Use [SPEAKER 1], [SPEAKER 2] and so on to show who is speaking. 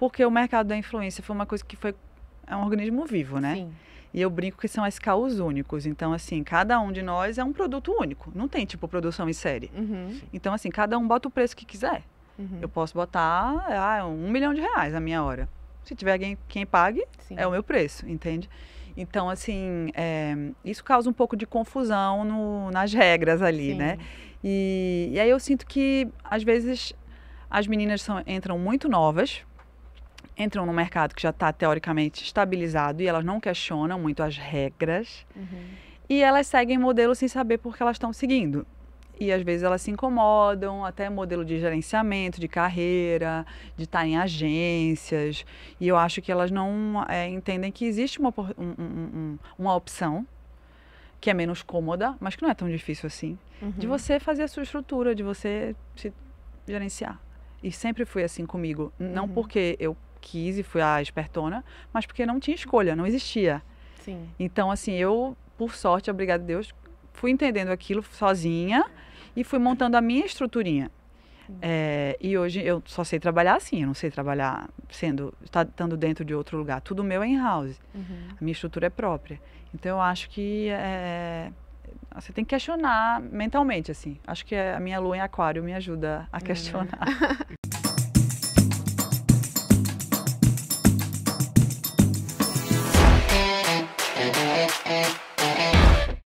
[SPEAKER 1] Porque o mercado da influência foi uma coisa que foi é um organismo vivo, né? Sim. E eu brinco que são SKUs únicos. Então, assim, cada um de nós é um produto único. Não tem, tipo, produção em série. Uhum. Então, assim, cada um bota o preço que quiser. Uhum. Eu posso botar ah, um milhão de reais a minha hora. Se tiver alguém quem pague, Sim. é o meu preço, entende? Então, assim, é, isso causa um pouco de confusão no, nas regras ali, Sim. né? E, e aí eu sinto que, às vezes, as meninas são, entram muito novas entram no mercado que já está teoricamente estabilizado e elas não questionam muito as regras. Uhum. E elas seguem modelo sem saber porque elas estão seguindo. E às vezes elas se incomodam, até modelo de gerenciamento, de carreira, de estar em agências. E eu acho que elas não é, entendem que existe uma, um, um, uma opção que é menos cômoda, mas que não é tão difícil assim, uhum. de você fazer a sua estrutura, de você se gerenciar. E sempre foi assim comigo. Não uhum. porque eu quis e fui a espertona, mas porque não tinha escolha, não existia. Sim. Então, assim, eu, por sorte, obrigado a Deus, fui entendendo aquilo sozinha e fui montando a minha estruturinha. É, e hoje eu só sei trabalhar assim, eu não sei trabalhar sendo, tá, estando dentro de outro lugar. Tudo meu é in-house. Uhum. A minha estrutura é própria. Então eu acho que é, você tem que questionar mentalmente, assim. Acho que a minha lua em aquário me ajuda a uhum. questionar. Uhum.